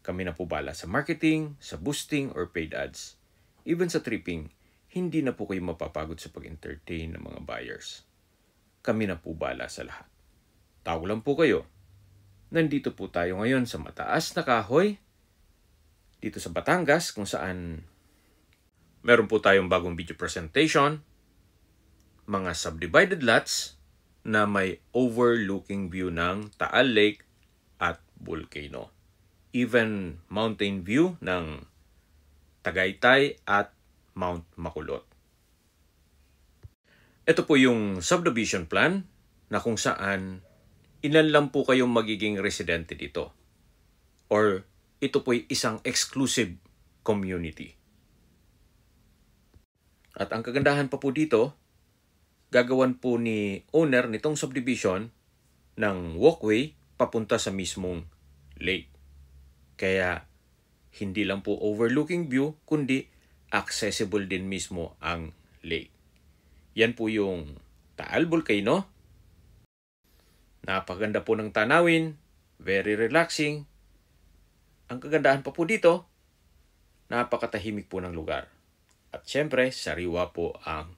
Kami na po bala sa marketing, sa boosting, or paid ads. Even sa tripping, hindi na po kayo mapapagod sa pag-entertain ng mga buyers. Kami na po bala sa lahat. Tawag lang po kayo. Nandito po tayo ngayon sa mataas na kahoy, dito sa Batangas kung saan meron po tayong bagong video presentation, mga subdivided lots na may overlooking view ng Taal Lake at Volcano even mountain view ng Tagaytay at Mount Makulot. Ito po yung subdivision plan na kung saan ilan lang po kayong magiging residente dito. Or ito po'y isang exclusive community. At ang kagandahan pa po dito, gagawan po ni owner nitong subdivision ng walkway papunta sa mismong lake. Kaya hindi lang po overlooking view kundi accessible din mismo ang lake. Yan po yung Taal Volcano. Napaganda po ng tanawin, very relaxing. Ang kagandahan pa po dito, napakatahimik po ng lugar. At syempre, sariwa po ang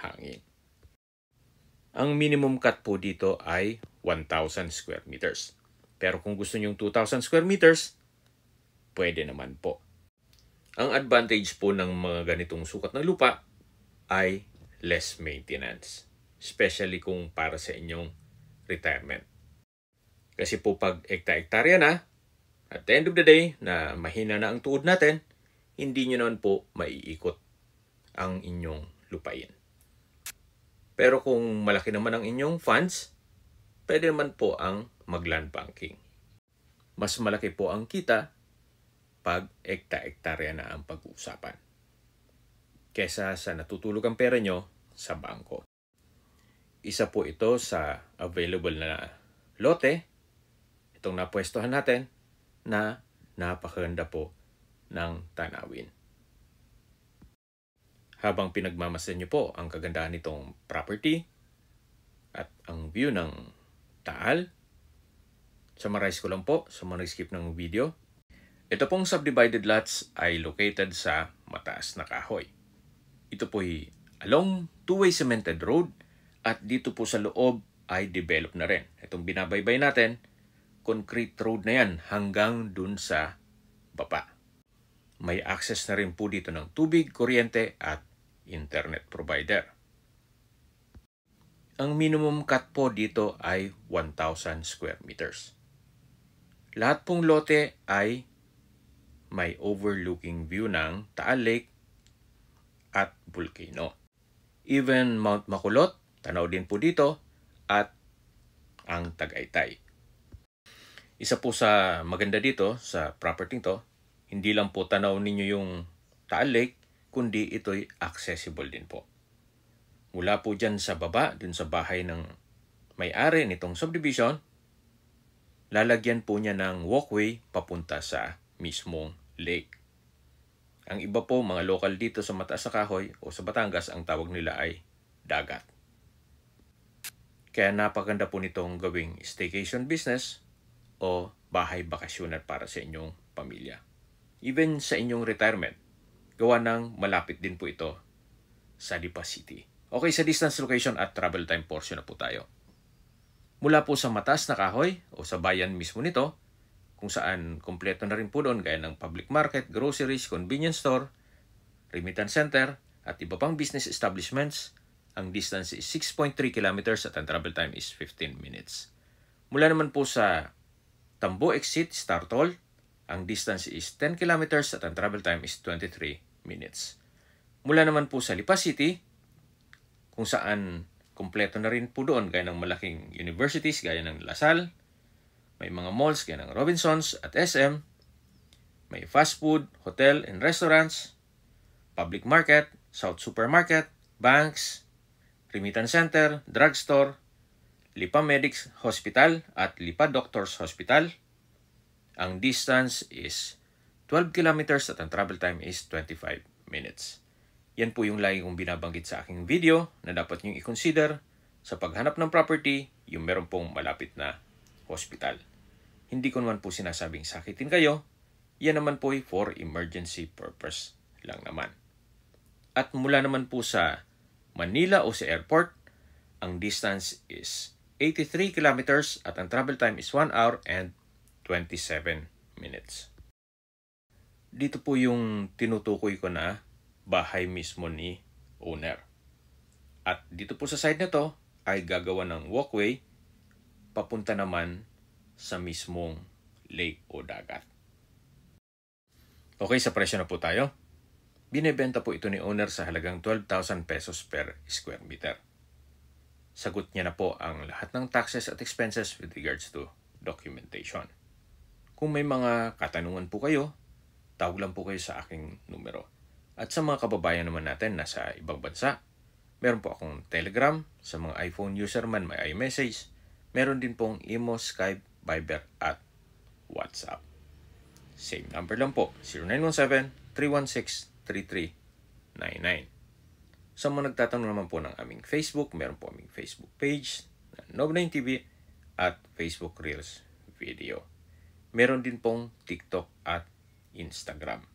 hangin. Ang minimum cut po dito ay 1,000 square meters. Pero kung gusto nyong 2,000 square meters, pwede naman po. Ang advantage po ng mga ganitong sukat ng lupa ay less maintenance, especially kung para sa inyong retirement. Kasi po pag ekta-ektarya na, at the end of the day, na mahina na ang tuod natin, hindi nyo naman po maiikot ang inyong lupain. Pero kung malaki naman ang inyong funds, pwede naman po ang mag-land banking. Mas malaki po ang kita kapag ekta-ektarya na ang pag-uusapan. Kesa sa natutulog ang pera nyo sa bangko. Isa po ito sa available na lote, itong napwestuhan natin, na napakaganda po ng tanawin. Habang pinagmamasan niyo po ang kagandahan nitong property at ang view ng taal, summarize ko lang po sa so mga skip ng video ito pong subdivided lots ay located sa mataas na kahoy. Ito po ay along two-way cemented road at dito po sa loob ay developed na rin. Itong binabaybay natin, concrete road na yan hanggang dun sa baba. May access na rin po dito ng tubig, kuryente at internet provider. Ang minimum cut po dito ay 1,000 square meters. Lahat pong lote ay may overlooking view ng Taal Lake at Volcano. Even Mount Makulot, tanaw din po dito, at ang Tagaytay. Isa po sa maganda dito sa property to, hindi lang po tanaw ninyo yung Taal Lake, kundi ito'y accessible din po. Mula po dyan sa baba, dun sa bahay ng may-ari nitong subdivision, lalagyan po niya ng walkway papunta sa mismong lake. Ang iba po mga lokal dito sa mataas na kahoy o sa Batangas ang tawag nila ay dagat. Kaya napaganda po nitong gawing staycation business o bahay bakasyonan para sa inyong pamilya. Even sa inyong retirement, gawa ng malapit din po ito sa Lipa City. Okay, sa distance location at travel time portion na po tayo. Mula po sa mataas na kahoy o sa bayan mismo nito, kung saan kumpleto na rin po doon gaya ng public market, groceries, convenience store, remittance center, at iba pang business establishments. Ang distance is 6.3 kilometers at ang travel time is 15 minutes. Mula naman po sa Tambo Exit, Startol, ang distance is 10 kilometers at ang travel time is 23 minutes. Mula naman po sa Lipa City, kung saan kumpleto na rin po doon gaya ng malaking universities gaya ng Lasal, may mga malls kaya ng Robinsons at SM. May fast food, hotel and restaurants, public market, South Supermarket, banks, remittance center, drugstore, Lipa Medics Hospital at Lipa Doctors Hospital. Ang distance is 12 kilometers at ang travel time is 25 minutes. Yan po yung lagi kong binabanggit sa aking video na dapat niyong i-consider sa paghanap ng property yung meron pong malapit na hospital. Hindi ko naman po sinasabing sakitin kayo, yan naman po ay for emergency purpose lang naman. At mula naman po sa Manila o sa airport, ang distance is 83 kilometers at ang travel time is 1 hour and 27 minutes. Dito po yung tinutukoy ko na bahay mismo ni owner. At dito po sa side na to ay gagawa ng walkway papunta naman sa mismong lake o dagat. Okay, sa presyo na po tayo. Binebenta po ito ni owner sa halagang 12,000 pesos per square meter. Sagot niya na po ang lahat ng taxes at expenses with regards to documentation. Kung may mga katanungan po kayo, tawag lang po kayo sa aking numero. At sa mga kababayan naman natin na sa ibang bansa, meron po akong Telegram sa mga iPhone user man may iMessage Meron din pong Imo, Skype, Viber at WhatsApp. Same number lang po, 0917-316-3399. Sa mga nagtatanong naman po ng aming Facebook, meron po aming Facebook page, Nob9 TV at Facebook Reels video. Meron din pong TikTok at Instagram.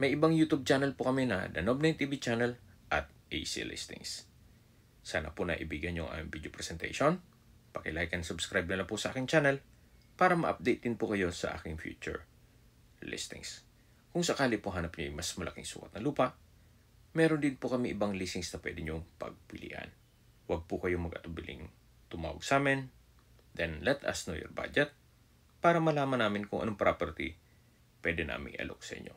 May ibang YouTube channel po kami na The Nob9 TV channel at AC Listings. Sana po na ibigyan nyo ang video presentation Pakilike and subscribe na lang po sa aking channel para ma-update din po kayo sa aking future listings. Kung sakali po hanap niyo mas malaking sukat na lupa, meron din po kami ibang listings na pwede niyong pagpilian. Huwag po kayong mag-atubiling tumawag sa amin, then let us know your budget para malaman namin kung anong property pwede namin alok sa inyo.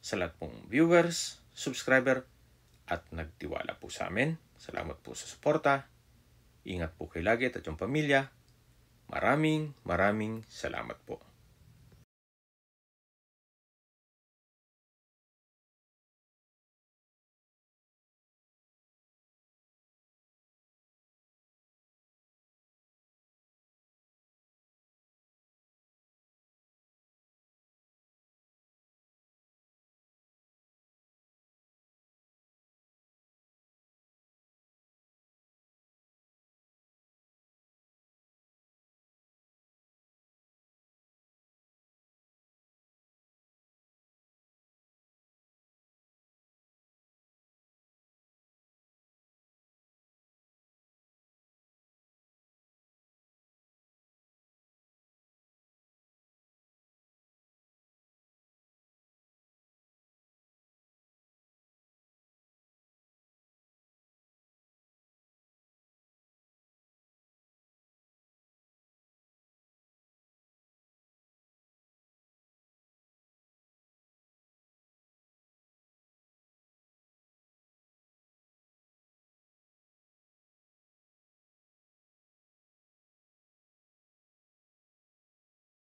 Sa lahat pong viewers, subscriber, at nagtiwala po sa amin, salamat po sa suporta Ingat po kayo lagi at yung pamilya. Maraming maraming salamat po.